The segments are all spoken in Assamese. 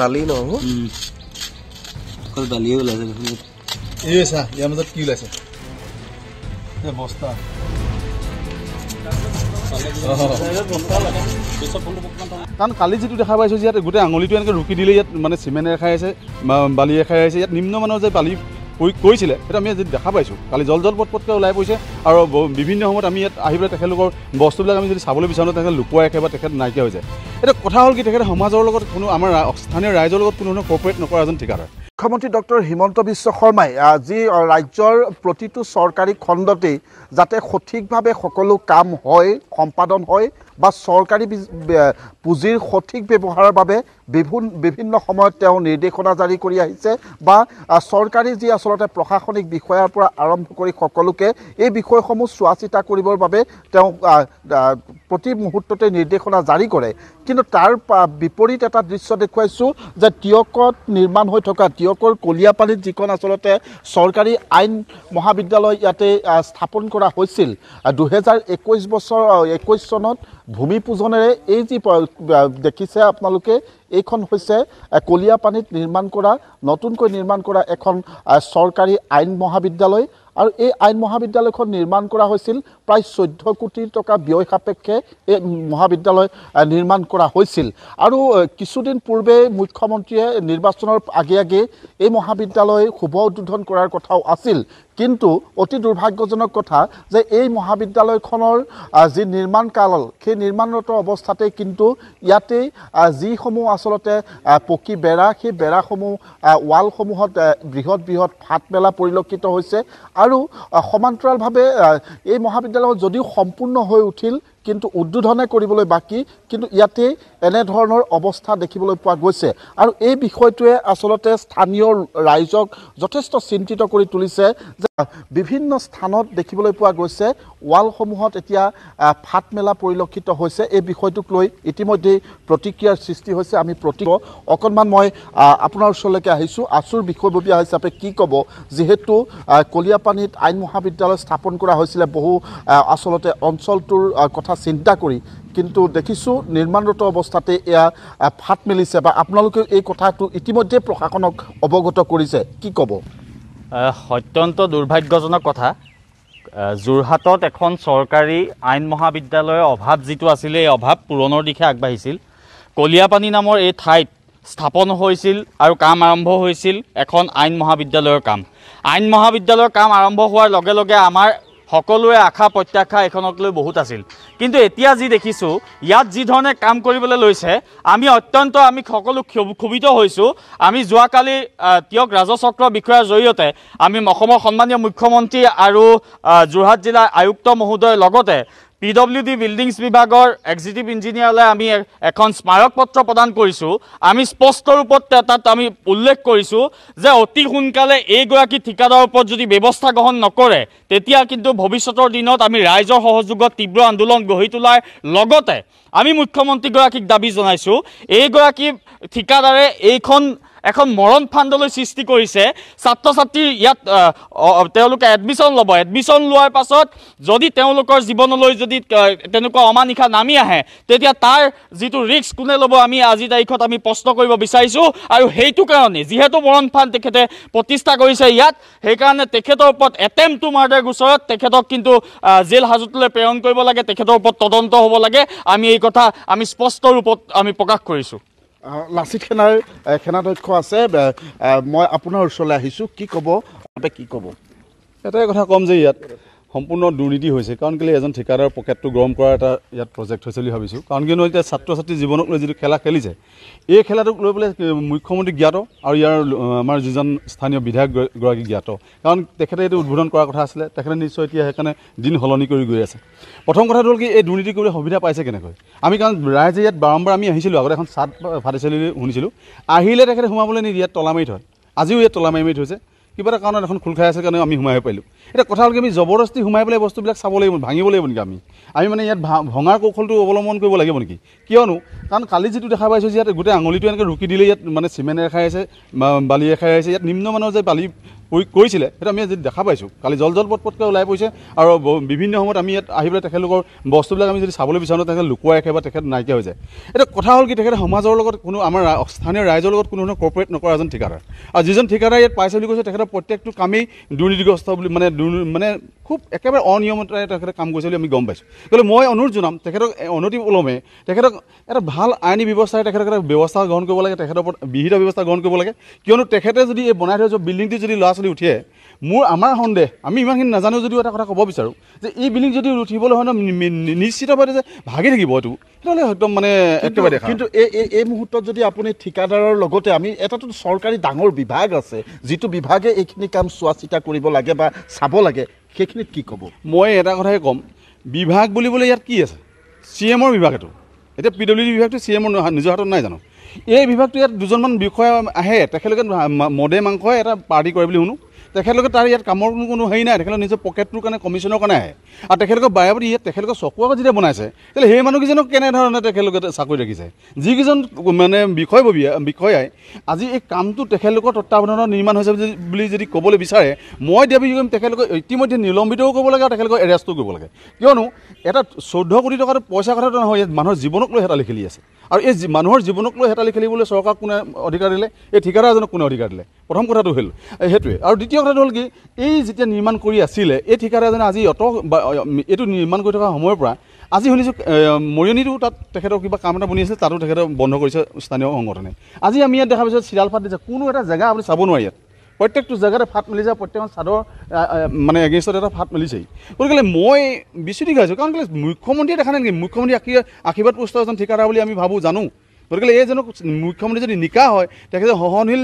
কাৰণ কালি যিটো দেখা পাইছোঁ যে ইয়াত গোটেই আঙুলিটো এনেকৈ ৰুকি দিলে ইয়াত মানে চিমেণ্ট এখাই আছে বালি খাই আছে ইয়াত নিম্ন মানৰ যে বালি কৰিছিলে সেইটো আমি যদি দেখা পাইছোঁ কালি জল জল পথ পথকৈ ওলাই পৰিছে আৰু বিভিন্ন সময়ত আমি ইয়াত আহি পেলাই তেখেতলোকৰ বস্তুবিলাক আমি যদি চাবলৈ বিচাৰোঁ তেখেতে লুকুৱাই ৰাখে বা তেখেত নাইকিয়া হৈ যায় এতিয়া কথা হ'ল কি তেখেতে সমাজৰ লগত কোনো আমাৰ স্থানীয় ৰাইজৰ লগত কোনো ধৰণৰ কপৰেট নকৰা এজন ঠিকাদাৰ মুখ্যমন্ত্ৰী ডক্টৰ হিমন্ত বিশ্ব শৰ্মাই যি ৰাজ্যৰ প্ৰতিটো চৰকাৰী খণ্ডতেই যাতে সঠিকভাৱে সকলো কাম হয় সম্পাদন হয় বা চৰকাৰী পুঁজিৰ সঠিক ব্যৱহাৰৰ বাবে বিভিন্ন বিভিন্ন সময়ত তেওঁ নিৰ্দেশনা জাৰি কৰি আহিছে বা চৰকাৰী যি আচলতে প্ৰশাসনিক বিষয়াৰ পৰা আৰম্ভ কৰি সকলোকে এই বিষয়সমূহ চোৱা চিতা কৰিবৰ বাবে তেওঁ প্ৰতি মুহূৰ্ততে নিৰ্দেশনা জাৰি কৰে কিন্তু তাৰ বিপৰীত এটা দৃশ্য দেখুৱাইছোঁ যে টিয়কত নিৰ্মাণ হৈ থকা টিয়কৰ কলিয়াপানীত যিখন আচলতে চৰকাৰী আইন মহাবিদ্যালয় ইয়াতে স্থাপন কৰা হৈছিল দুহেজাৰ একৈছ বছৰ একৈছ চনত ভূমি পূজনেৰে এই যি দেখিছে আপোনালোকে এইখন হৈছে কলীয়া পানীত নিৰ্মাণ কৰা নতুনকৈ নিৰ্মাণ কৰা এখন চৰকাৰী আইন মহাবিদ্যালয় আৰু এই আইন মহাবিদ্যালয়খন নিৰ্মাণ কৰা হৈছিল প্ৰায় চৈধ্য কোটি টকা ব্যয় সাপেক্ষে এই মহাবিদ্যালয় নিৰ্মাণ কৰা হৈছিল আৰু কিছুদিন পূৰ্বেই মুখ্যমন্ত্ৰীয়ে নিৰ্বাচনৰ আগে আগে এই মহাবিদ্যালয় শুভ উদ্বোধন কৰাৰ কথাও আছিল কিন্তু অতি দুৰ্ভাগ্যজনক কথা যে এই মহাবিদ্যালয়খনৰ যি নিৰ্মাণ কাল সেই নিৰ্মাণৰত অৱস্থাতেই কিন্তু ইয়াতেই যিসমূহ আচলতে পকী বেৰা সেই বেৰাসমূহ ৱালসমূহত বৃহৎ বৃহৎ ফাট মেলা পৰিলক্ষিত হৈছে আৰু সমান্তৰালভাৱে এই মহাবিদ্যালয়খন যদিও সম্পূৰ্ণ হৈ উঠিল কিন্তু উদ্বোধনে কৰিবলৈ বাকী কিন্তু ইয়াতে এনেধৰণৰ অৱস্থা দেখিবলৈ পোৱা গৈছে আৰু এই বিষয়টোৱে আচলতে স্থানীয় ৰাইজক যথেষ্ট চিন্তিত কৰি তুলিছে যে বিভিন্ন স্থানত দেখিবলৈ পোৱা গৈছে ৱালসমূহত এতিয়া ফাট মেলা পৰিলক্ষিত হৈছে এই বিষয়টোক লৈ ইতিমধ্যেই প্ৰতিক্ৰিয়াৰ সৃষ্টি হৈছে আমি প্ৰতি অকণমান মই আপোনাৰ ওচৰলৈকে আহিছোঁ আচুৰ বিষয়ববীয়া হিচাপে কি ক'ব যিহেতু কলিয়াপানীত আইন মহাবিদ্যালয় স্থাপন কৰা হৈছিলে বহু আচলতে অঞ্চলটোৰ কথা চিন্তা কৰি কিন্তু দেখিছোঁ নিৰ্মাণৰত অৱস্থাতে এয়া ফাট মেলিছে বা আপোনালোকেও এই কথাটো ইতিমধ্যে প্ৰশাসনক অৱগত কৰিছে কি ক'ব অত্যন্ত দুৰ্ভাগ্যজনক কথা যোৰহাটত এখন চৰকাৰী আইন মহাবিদ্যালয়ৰ অভাৱ যিটো আছিলে এই অভাৱ পূৰণৰ দিশে আগবাঢ়িছিল কলিয়াপানী নামৰ এই ঠাইত স্থাপন হৈছিল আৰু কাম আৰম্ভ হৈছিল এখন আইন মহাবিদ্যালয়ৰ কাম আইন মহাবিদ্যালয়ৰ কাম আৰম্ভ হোৱাৰ লগে লগে আমাৰ সকলোৱে আশা প্ৰত্যাশা এইখনক লৈ বহুত আছিল কিন্তু এতিয়া যি দেখিছোঁ ইয়াত যিধৰণে কাম কৰিবলৈ লৈছে আমি অত্যন্ত আমি সকলো ক্ষোভিত হৈছোঁ আমি যোৱাকালি তিয়ক ৰাজচক্ৰ বিষয়াৰ জৰিয়তে আমি অসমৰ সন্মানীয় মুখ্যমন্ত্ৰী আৰু যোৰহাট জিলাৰ আয়ুক্ত মহোদয়ৰ লগতে পি ডব্লিউ ডি বিল্ডিংছ বিভাগৰ এক্সিকিউটিভ ইঞ্জিনিয়াৰলৈ আমি এখন স্মাৰকপত্ৰ প্ৰদান কৰিছোঁ আমি স্পষ্ট ৰূপত তাত আমি উল্লেখ কৰিছোঁ যে অতি সোনকালে এইগৰাকী ঠিকাদাৰৰ ওপৰত যদি ব্যৱস্থা গ্ৰহণ নকৰে তেতিয়া কিন্তু ভৱিষ্যতৰ দিনত আমি ৰাইজৰ সহযোগত তীব্ৰ আন্দোলন গঢ়ি তোলাৰ লগতে আমি মুখ্যমন্ত্ৰীগৰাকীক দাবী জনাইছোঁ এইগৰাকী ঠিকাদাৰে এইখন এখন মৰণ ফাণ্ডলৈ সৃষ্টি কৰিছে ছাত্ৰ ছাত্ৰী ইয়াত তেওঁলোকে এডমিশ্যন ল'ব এডমিশ্যন লোৱাৰ পাছত যদি তেওঁলোকৰ জীৱনলৈ যদি তেনেকুৱা অমানিশা নামি আহে তেতিয়া তাৰ যিটো ৰিস্ক কোনে ল'ব আমি আজিৰ তাৰিখত আমি প্ৰশ্ন কৰিব বিচাৰিছোঁ আৰু সেইটো কাৰণে যিহেতু মৰণ ফাণ্ড তেখেতে প্ৰতিষ্ঠা কৰিছে ইয়াত সেইকাৰণে তেখেতৰ ওপৰত এটেম্প টু মাৰ্ডাৰ গোচৰত তেখেতক কিন্তু জেল হাজতলৈ প্ৰেৰণ কৰিব লাগে তেখেতৰ ওপৰত তদন্ত হ'ব লাগে আমি এই কথা আমি স্পষ্ট ৰূপত আমি প্ৰকাশ কৰিছোঁ লাচিত সেনাৰ সেনাধ্যক্ষ আছে মই আপোনাৰ ওচৰলৈ আহিছোঁ কি ক'ব আপে কি ক'ব এটাই কথা ক'ম যে ইয়াত সম্পূৰ্ণ দুৰ্নীতি হৈছে কাৰণ কেলৈ এজন ঠিকাদাৰৰ পকেটটো গৰম কৰাৰ এটা ইয়াত প্ৰজেক্ট হৈছে বুলি ভাবিছোঁ কাৰণ কিয়নো এতিয়া ছাত্ৰ ছাত্ৰী জীৱনক লৈ যিটো খেলা খেলিছে এই খেলাটোক লৈ পেলাই মুখ্যমন্ত্ৰী জ্ঞাত আৰু ইয়াৰ আমাৰ যিজন স্থানীয় বিধায়কগৰাকী জ্ঞাত কাৰণ তেখেতে এইটো উদ্বোধন কৰাৰ কথা আছিলে তেখেতে নিশ্চয় এতিয়া সেইকাৰণে দিন সলনি কৰি গৈ আছে প্ৰথম কথাটো হ'ল কি এই দুৰ্নীতি কৰিবলৈ সুবিধা পাইছে কেনেকৈ আমি কাৰণ ৰাইজে ইয়াত বাৰম্বাৰ আমি আহিছিলোঁ আগতে এখন চাত ফাটিছিলোঁ শুনিছিলোঁ আহিলে তেখেতে সোমাবলৈ নিদিয়ে ইয়াত তলা মাৰি থয় আজিও ইয়াত তলা মাৰি মাৰি থৈছে কিবা এটা কাৰণত এখন খোল খাই আছে কাৰণে আমি সোমাই পাৰিলোঁ এতিয়া কথা হ'ল কি আমি জবৰদস্তি সোমাই পেলাই বস্তুবিলাক চাব লাগিব ভাঙিব লাগিব নেকি আমি আমি মানে ইয়াত ভা ভঙাৰ কৌশলটো অৱলম্বন কৰিব লাগিব নেকি কিয়নো কাৰণ কালি যিটো দেখা পাইছোঁ যে ইয়াত গোটেই আঙুলিটো এনেকৈ ৰুকি দিলে ইয়াত মানে চিমেণ্ট এখাই আছে বালি এখাই আছে ইয়াত নিম্ন মানুহৰ যে বালি কৰিছিলে সেইটো আমি আজি দেখা পাইছোঁ কালি জল জল পথ পটকৈ ওলাই পৰিছে আৰু বিভিন্ন সময়ত আমি ইয়াত আহি পেলাই তেখেতলোকৰ বস্তুবিলাক আমি যদি চাবলৈ বিচাৰোঁ তেখেত লুকুৱাই ৰাখে বা তেখেত নাইকিয়া হৈ যায় এতিয়া কথা হ'ল কি তেখেতে সমাজৰ লগত কোনো আমাৰ স্থানীয় ৰাইজৰ লগত কোনো ধৰণৰ কৰ্পৰেট নকৰা এজন ঠিকাদাৰ আৰু যিজন ঠিকাদাৰ ইয়াত পাইছে বুলি কৈছে তেখেতৰ প্ৰত্যেকটো কামেই দুৰ্নীতিগ্ৰস্ত বুলি মানে মানে খুব একেবাৰে অনিয়মতাৰে তেখেতে কাম কৰিছে বুলি আমি গম পাইছোঁ গতিকে মই অনুৰোধ জনাম তেখেতক অনতি ওলমে তেখেতক এটা ভাল আইনী ব্যৱস্থাৰে তেখেতক এটা ব্যৱস্থা গ্ৰহণ কৰিব লাগে তেখেতৰ ওপৰত বিহিত ব্যৱস্থা গ্ৰহণ কৰিব লাগে কিয়নো তেখেতে যদি এই বনাই থৈছোঁ বিল্ডিংটো যদি ল'ৰা ছোৱালী উঠে মোৰ আমাৰ সন্দেহ আমি ইমানখিনি নাজানো যদিও এটা কথা ক'ব বিচাৰোঁ যে এই বিল্ডিং যদি উঠিবলৈ হয় নিশ্চিতভাৱে যে ভাগি থাকিব এইটো সেইটোলৈ একদম মানে একেবাৰে কিন্তু এই এই এই মুহূৰ্তত যদি আপুনি ঠিকাদাৰৰ লগতে আমি এটাতো চৰকাৰী ডাঙৰ বিভাগ আছে যিটো বিভাগে এইখিনি কাম চোৱা চিতা কৰিব লাগে বা চাব লাগে সেইখিনিত কি ক'ব মই এটা কথাই ক'ম বিভাগ বুলিবলৈ ইয়াত কি আছে চি এমৰ বিভাগ এইটো এতিয়া পি ডব্লিউ ডি বিভাগটো চি এমৰ নিজৰ হাতত নাই জানো এই বিভাগটো ইয়াত দুজনমান বিষয়া আহে তেখেতলোকে মদে মাংসই এটা পাৰ্টি কৰে বুলি শুনো তেখেতলোকে তাৰ ইয়াত কামৰ কোনো হেৰি নাই তেখেতলোকে নিজৰ পকেটটোৰ কাৰণে কমিশ্যনৰ কাৰণে আহে আৰু তেখেতলোকে বায়াপতি ইয়াত তেখেতলোকে চকুৱাকৈ যেতিয়া বনাইছে তেতিয়া সেই মানুহকেইজনক কেনেধৰণে তেখেতলোকে চাকৰি ৰাখিছে যিকেইজন মানে বিষয়ববীয়া বিষয়াই আজি এই কামটো তেখেতলোকৰ তত্বাৱধানত নিৰ্মাণ হৈছে বুলি যদি ক'বলৈ বিচাৰে মই দাবী কৰিম তেখেতলোকে ইতিমধ্যে নিলম্বিতও কৰিব লাগে আৰু তেখেতলোকক এৰেষ্টো কৰিব লাগে কিয়নো এটা চৈধ্য কোটি টকাটো পইচা কথাটো নহয় ইয়াত মানুহৰ জীৱনক লৈ হেতালি খেলি আছে আৰু এই মানুহৰ জীৱনক লৈ হেতালি খেলিবলৈ চৰকাৰক কোনে অধিকাৰ দিলে এই ঠিকাদাৰজনক কোনে অধিকাৰ দিলে প্ৰথম কথাটো হ'ল সেইটোৱে আৰু দ্বিতীয় কথা হ'ল কি এই যেতিয়া নিৰ্মাণ কৰি আছিলে এই ঠিকাদাৰজনে আজি অত এইটো নিৰ্মাণ কৰি থকা সময়ৰ পৰা আজি শুনিছোঁ মৰিয়নীটো তাত তেখেতৰ কিবা কাম এটা বনি আছিলে তাতো তেখেতে বন্ধ কৰিছে স্থানীয় সংগঠনে আজি আমি ইয়াত দেখা পাইছোঁ চিৰাল ফাট দিছে কোনো এটা জেগা আপুনি চাব নোৱাৰে ইয়াত প্ৰত্যেকটো জেগাতে ফাট মেলি যায় প্ৰত্যেকখন চাদৰ মানে এগেইনষ্টত এটা ফাট মেলিছেই গতিকে মই বিচুটি খাইছোঁ কাৰণ কেলৈ মুখ্যমন্ত্ৰীয়ে দেখা নাই নেকি মুখ্যমন্ত্ৰী আশী আশীৰ্বাদ পুষ্ট এজন ঠিকাদাৰ বুলি আমি ভাবোঁ জানো গতিকে এইজনক মুখ্যমন্ত্ৰী যদি নিকা হয় তেখেতে সহনশীল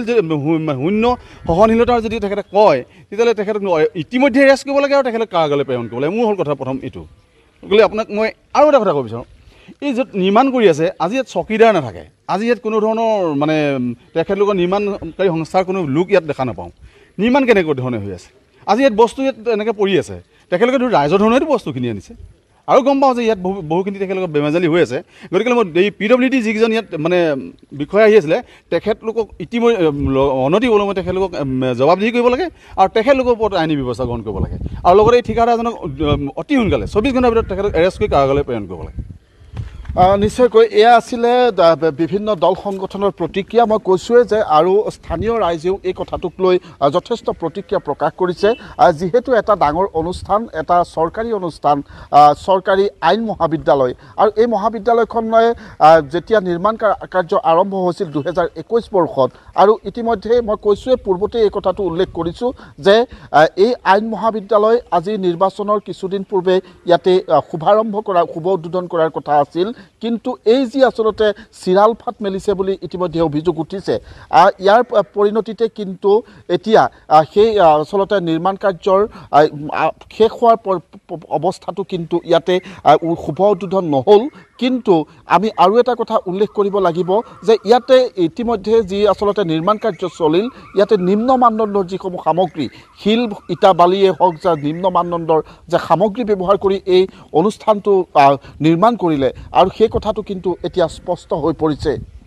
শূন্য সহনশীলতা যদি তেখেতে কয় তেতিয়াহ'লে তেখেতক ইতিমধ্যে এৰেষ্ট কৰিব লাগে আৰু তেখেতে কাৰাগালে প্ৰেৰণ কৰিব লাগে মোৰ হ'ল কথা প্ৰথম এইটো গতিকে আপোনাক মই আৰু এটা কথা ক'ব বিচাৰোঁ এই য'ত নিৰ্মাণ কৰি আছে আজি ইয়াত চকীদাৰ নাথাকে আজি ইয়াত কোনো ধৰণৰ মানে তেখেতলোকৰ নিৰ্মাণকাৰী সংস্থাৰ কোনো লোক ইয়াত দেখা নাপাওঁ নিৰ্মাণ কেনেকুৱা ধৰণে হৈ আছে আজি ইয়াত বস্তু ইয়াত এনেকৈ পৰি আছে তেখেতলোকে ৰাইজৰ ধৰণেতো বস্তুখিনি আনিছে আৰু গম পাওঁ যে ইয়াত বহু বহুখিনি তেখেতলোকৰ বেমেজালি হৈ আছে গতিকে মই এই পি ডব্লিউ ডি যিকেইজন ইয়াত মানে বিষয়া আহি আছিলে তেখেতলোকক ইতিমধ্যে অনতি অনুমতি তেখেতলোকক জবাবদিহি কৰিব লাগে আৰু তেখেতলোকৰ ওপৰত আইনী ব্যৱস্থা গ্ৰহণ কৰিব লাগে আৰু লগতে এই ঠিকাদাৰজনক অতি সোনকালে চৌব্বিছ ঘণ্টাৰ ভিতৰত তেখেতক এৰেষ্ট কৰি কাৰাগাৰলৈ প্ৰেৰণ কৰিব লাগে নিশ্চয়কৈ এয়া আছিলে বিভিন্ন দল সংগঠনৰ প্ৰতিক্ৰিয়া মই কৈছোঁৱে যে আৰু স্থানীয় ৰাইজেও এই কথাটোক লৈ যথেষ্ট প্ৰতিক্ৰিয়া প্ৰকাশ কৰিছে যিহেতু এটা ডাঙৰ অনুষ্ঠান এটা চৰকাৰী অনুষ্ঠান চৰকাৰী আইন মহাবিদ্যালয় আৰু এই মহাবিদ্যালয়খনে যেতিয়া নিৰ্মাণ কাৰ্য আৰম্ভ হৈছিল দুহেজাৰ একৈছ বৰ্ষত আৰু ইতিমধ্যে মই কৈছোঁৱে পূৰ্বতে এই কথাটো উল্লেখ কৰিছোঁ যে এই আইন মহাবিদ্যালয় আজি নিৰ্বাচনৰ কিছুদিন পূৰ্বে ইয়াতে শুভাৰম্ভ কৰা শুভ উদ্বোধন কৰাৰ কথা আছিল কিন্তু এই যি আচলতে চিৰাল ফাট মেলিছে বুলি ইতিমধ্যে অভিযোগ উঠিছে ইয়াৰ পৰিণতিতে কিন্তু এতিয়া সেই আচলতে নিৰ্মাণ কাৰ্যৰ শেষ হোৱাৰ অৱস্থাটো কিন্তু ইয়াতে শুভ উদ্বোধন নহ'ল কিন্তু আমি আৰু এটা কথা উল্লেখ কৰিব লাগিব যে ইয়াতে ইতিমধ্যে যি আচলতে নিৰ্মাণ কাৰ্য চলিল ইয়াতে নিম্ন মানদণ্ডৰ যিসমূহ সামগ্ৰী শিল ইটা বালিয়ে হওক যা নিম্ন মানদণ্ডৰ যে সামগ্ৰী ব্যৱহাৰ কৰি এই অনুষ্ঠানটো নিৰ্মাণ কৰিলে আৰু সেই কথাটো কিন্তু এতিয়া স্পষ্ট হৈ পৰিছে